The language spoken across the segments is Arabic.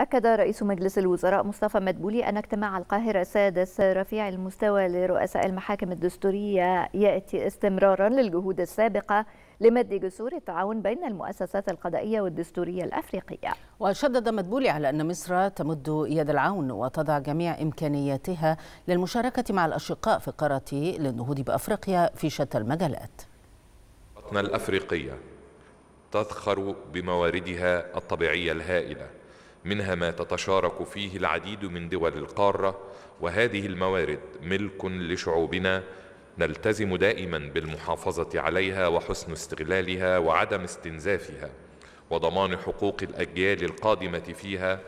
أكد رئيس مجلس الوزراء مصطفى مدبولي أن اجتماع القاهرة السادس رفيع المستوى لرؤساء المحاكم الدستورية يأتي استمرارا للجهود السابقة لمد جسور التعاون بين المؤسسات القضائية والدستورية الأفريقية وشدد مدبولي على أن مصر تمد يد العون وتضع جميع إمكانياتها للمشاركة مع الأشقاء في قارة للنهوض بأفريقيا في شتى المجالات الأفريقية تذخر بمواردها الطبيعية الهائلة منها ما تتشارك فيه العديد من دول القاره وهذه الموارد ملك لشعوبنا نلتزم دائما بالمحافظه عليها وحسن استغلالها وعدم استنزافها وضمان حقوق الاجيال القادمه فيها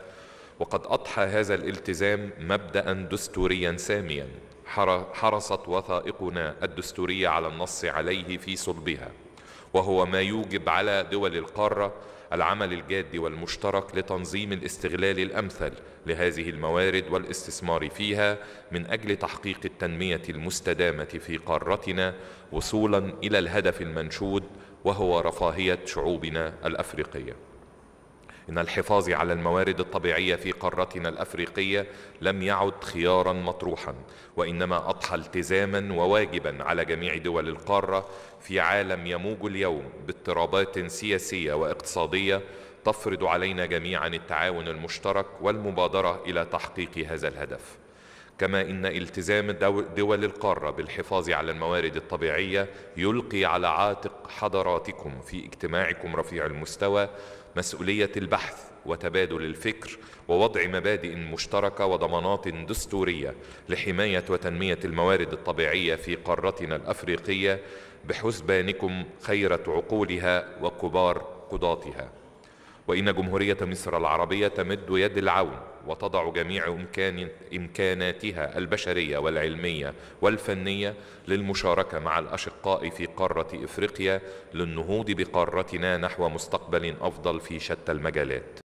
وقد اضحى هذا الالتزام مبدا دستوريا ساميا حرصت وثائقنا الدستوريه على النص عليه في صلبها وهو ما يوجب على دول القاره العمل الجاد والمشترك لتنظيم الاستغلال الأمثل لهذه الموارد والاستثمار فيها من أجل تحقيق التنمية المستدامة في قارتنا وصولا إلى الهدف المنشود وهو رفاهية شعوبنا الأفريقية إن الحفاظ على الموارد الطبيعية في قارتنا الأفريقية لم يعد خيارا مطروحا وإنما أضحى التزاما وواجبا على جميع دول القارة في عالم يموج اليوم باضطرابات سياسية واقتصادية تفرض علينا جميعا التعاون المشترك والمبادرة إلى تحقيق هذا الهدف كما إن التزام دول القارة بالحفاظ على الموارد الطبيعية يلقي على عاتق حضراتكم في اجتماعكم رفيع المستوى مسؤولية البحث وتبادل الفكر ووضع مبادئ مشتركة وضمانات دستورية لحماية وتنمية الموارد الطبيعية في قارتنا الأفريقية بحسبانكم خيرة عقولها وكبار قضاتها وإن جمهورية مصر العربية تمد يد العون وتضع جميع إمكان إمكاناتها البشرية والعلمية والفنية للمشاركة مع الأشقاء في قارة إفريقيا للنهوض بقارتنا نحو مستقبل أفضل في شتى المجالات